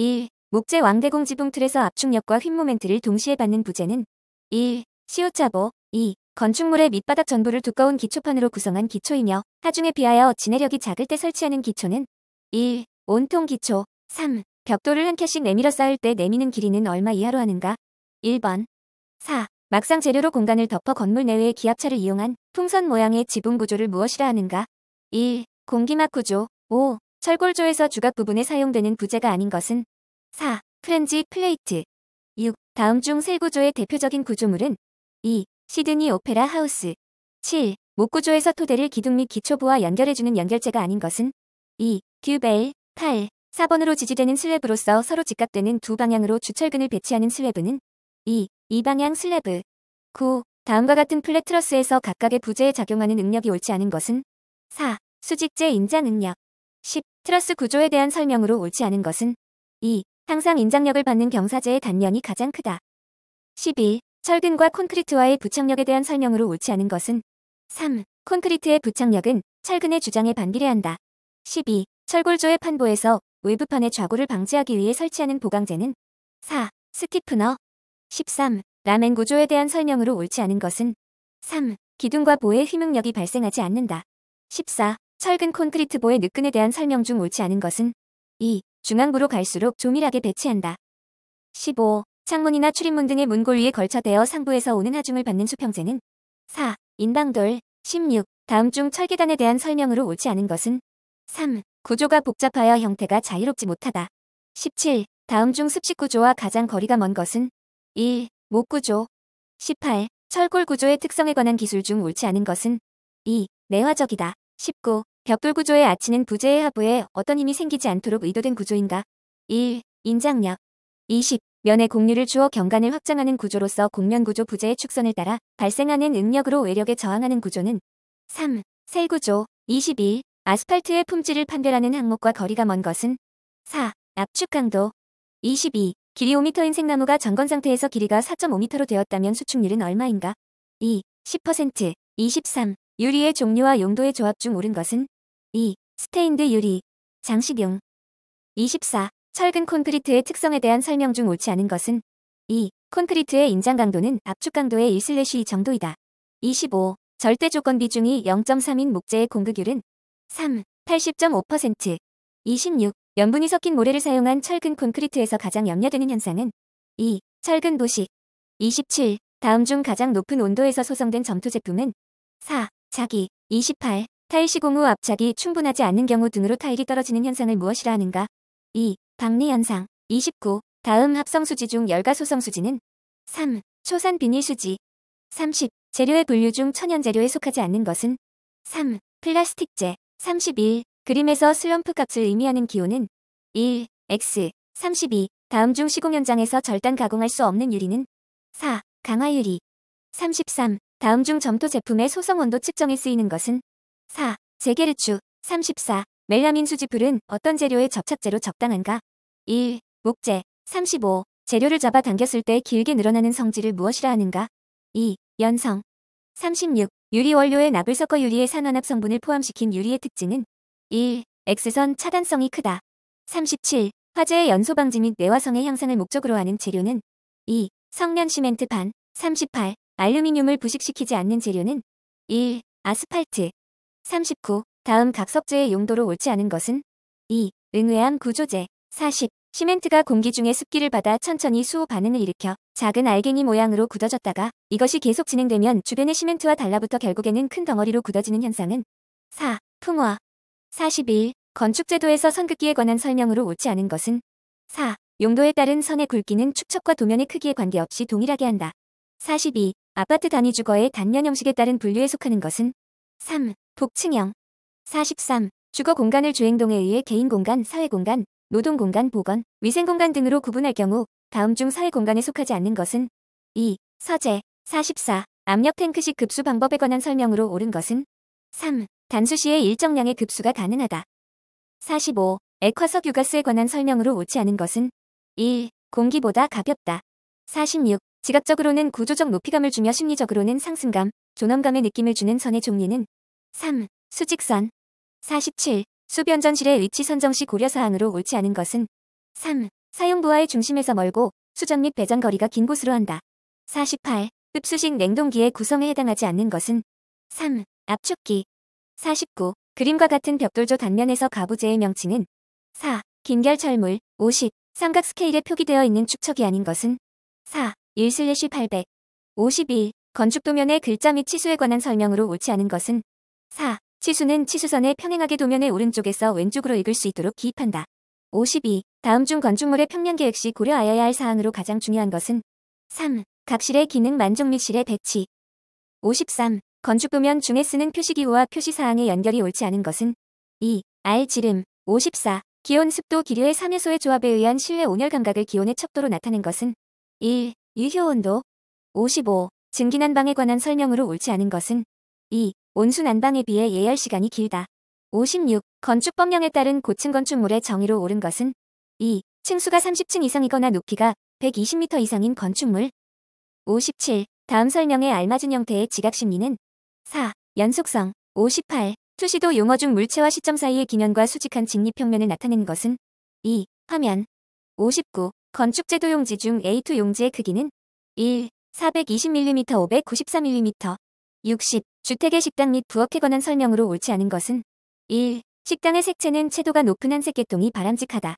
1. 목재 왕대공 지붕 틀에서 압축력과 휜 모멘트를 동시에 받는 부재는 1. 시옷자보 2. 건축물의 밑바닥 전부를 두꺼운 기초판으로 구성한 기초이며 하중에 비하여 지내력이 작을 때 설치하는 기초는 1. 온통 기초 3. 벽돌을 한 캐씩 내밀어 쌓을 때 내미는 길이는 얼마 이하로 하는가 1번 4. 막상 재료로 공간을 덮어 건물 내외의 기압차를 이용한 풍선 모양의 지붕 구조를 무엇이라 하는가 1. 공기막 구조 5. 철골조에서 주각 부분에 사용되는 부재가 아닌 것은 4. 프렌지 플레이트 6. 다음 중 세 구조의 대표적인 구조물은 2. 시드니 오페라 하우스 7. 목구조에서 토대를 기둥 및 기초부와 연결해주는 연결체가 아닌 것은 2. 큐벨 8. 4번으로 지지되는 슬랩으로서 서로 직각되는 두 방향으로 주철근을 배치하는 슬랩은 2. 이방향 슬랩브 9. 다음과 같은 플랫 트러스에서 각각의 부재에 작용하는 응력이 옳지 않은 것은 4. 수직재 인장 응력 10. 트러스 구조에 대한 설명으로 옳지 않은 것은 2. 항상 인장력을 받는 경사재의 단면이 가장 크다. 11. 철근과 콘크리트와의 부착력에 대한 설명으로 옳지 않은 것은 3. 콘크리트의 부착력은 철근의 주장에 반비례한다. 12. 철골조의 판보에서 외부판의 좌고를 방지하기 위해 설치하는 보강재는 4. 스티프너 13. 라멘 구조에 대한 설명으로 옳지 않은 것은 3. 기둥과 보의 휘명력이 발생하지 않는다. 14. 철근 콘크리트 보의 늦근에 대한 설명 중 옳지 않은 것은 2. 중앙부로 갈수록 조밀하게 배치한다. 15. 창문이나 출입문 등의 문골 위에 걸쳐 대어 상부에서 오는 하중을 받는 수평재는 4. 인방돌 16. 다음 중 철계단에 대한 설명으로 옳지 않은 것은 3. 구조가 복잡하여 형태가 자유롭지 못하다. 17. 다음 중 습식구조와 가장 거리가 먼 것은 1. 목구조 18. 철골 구조의 특성에 관한 기술 중 옳지 않은 것은 2. 내화적이다. 19. 벽돌 구조의 아치는 부재의 하부에 어떤 힘이 생기지 않도록 의도된 구조인가? 1. 인장력 20. 면의 곡률을 주어 경관을 확장하는 구조로서 공면 구조 부재의 축선을 따라 발생하는 응력으로 외력에 저항하는 구조는 3. 셀 구조 21. 아스팔트의 품질을 판별하는 항목과 거리가 먼 것은 4. 압축 강도 22. 길이 5m인 생나무가 전건 상태에서 길이가 4.5m로 되었다면 수축률은 얼마인가? 2. 10% 23. 유리의 종류와 용도의 조합 중 옳은 것은 2. 스테인드 유리, 장식용 24. 철근 콘크리트의 특성에 대한 설명 중 옳지 않은 것은 2. 콘크리트의 인장 강도는 압축 강도의 1/2 정도이다. 25. 절대 조건 비중이 0.3인 목재의 공급율은 3. 80.5% 26. 염분이 섞인 모래를 사용한 철근 콘크리트에서 가장 염려되는 현상은 2. 철근 도식 27. 다음 중 가장 높은 온도에서 소성된 점토 제품은 4. 자기 28. 타일 시공 후 압착이 충분하지 않는 경우 등으로 타일이 떨어지는 현상을 무엇이라 하는가? 2. 박리 현상 29. 다음 합성수지 중 열가 소성수지는 3. 초산 비닐수지 30. 재료의 분류 중 천연 재료에 속하지 않는 것은 3. 플라스틱재 31. 그림에서 슬럼프 값을 의미하는 기호는 1. X 32. 다음 중 시공 현장에서 절단 가공할 수 없는 유리는 4. 강화유리 33. 다음 중 점토 제품의 소성 온도 측정에 쓰이는 것은 4. 제게르추 34. 멜라민 수지풀은 어떤 재료의 접착제로 적당한가? 1. 목재 35. 재료를 잡아당겼을 때 길게 늘어나는 성질을 무엇이라 하는가? 2. 연성 36. 유리 원료에 납을 섞어 유리의 산화납 성분을 포함시킨 유리의 특징은 1. 엑스선 차단성이 크다. 37. 화재의 연소 방지 및 내화성의 향상을 목적으로 하는 재료는 2. 성면 시멘트 판 38. 알루미늄을 부식시키지 않는 재료는 1. 아스팔트 39. 다음 각석재의 용도로 옳지 않은 것은 2. 응외암 구조제 40. 시멘트가 공기 중에 습기를 받아 천천히 수호 반응을 일으켜 작은 알갱이 모양으로 굳어졌다가 이것이 계속 진행되면 주변의 시멘트와 달라붙어 결국에는 큰 덩어리로 굳어지는 현상은 4. 풍화 41. 건축제도에서 선극기에 관한 설명으로 옳지 않은 것은 4. 용도에 따른 선의 굵기는 축척과 도면의 크기에 관계없이 동일하게 한다. 42. 아파트 단위 주거의 단면 형식에 따른 분류에 속하는 것은 3. 복층형 43. 주거 공간을 주행동에 의해 개인 공간, 사회 공간, 노동 공간, 보건, 위생 공간 등으로 구분할 경우 다음 중 사회 공간에 속하지 않는 것은 2. 서재 44. 압력 탱크식 급수 방법에 관한 설명으로 옳은 것은 3. 단수시에 일정량의 급수가 가능하다. 45. 액화석 유가스에 관한 설명으로 옳지 않은 것은 1. 공기보다 가볍다. 46. 지각적으로는 구조적 높이감을 주며 심리적으로는 상승감, 존엄감의 느낌을 주는 선의 종류는 3. 수직선 47. 수변전실의 위치 선정 시 고려사항으로 옳지 않은 것은 3. 사용부하의 중심에서 멀고 수전 및 배전 거리가 긴 곳으로 한다. 48. 흡수식 냉동기의 구성에 해당하지 않는 것은 3. 압축기 49. 그림과 같은 벽돌조 단면에서 가부제의 명칭은 4. 긴결철물 50. 삼각 스케일에 표기되어 있는 축척이 아닌 것은 4. 1-800 51. 건축도면의 글자 및 치수에 관한 설명으로 옳지 않은 것은 4. 치수는 치수선의 평행하게 도면의 오른쪽에서 왼쪽으로 읽을 수 있도록 기입한다. 52. 다음 중 건축물의 평면계획 시 고려하여야 할 사항으로 가장 중요한 것은 3. 각실의 기능 만족 및 실의 배치 53. 건축도면 중에 쓰는 표시기호와 표시사항의 연결이 옳지 않은 것은 2. 알 지름 54. 기온 습도 기류의 3요소의 조합에 의한 실외 온열 감각을 기온의 척도로 나타낸 것은 1. 유효온도 55. 증기난방에 관한 설명으로 옳지 않은 것은 2. 온수난방에 비해 예열 시간이 길다. 56. 건축법령에 따른 고층 건축물의 정의로 옳은 것은 2. 층수가 30층 이상이거나 높이가 120m 이상인 건축물 57. 다음 설명에 알맞은 형태의 지각심리는 4. 연속성 58. 투시도 용어 중 물체와 시점 사이의 기면과 수직한 직립 평면을 나타낸 것은 2. 화면 59. 건축제도 용지 중 A2 용지의 크기는 1. 420mm 594mm 60. 주택의 식당 및 부엌에 관한 설명으로 옳지 않은 것은 1. 식당의 색채는 채도가 높은 한색 계통이 바람직하다.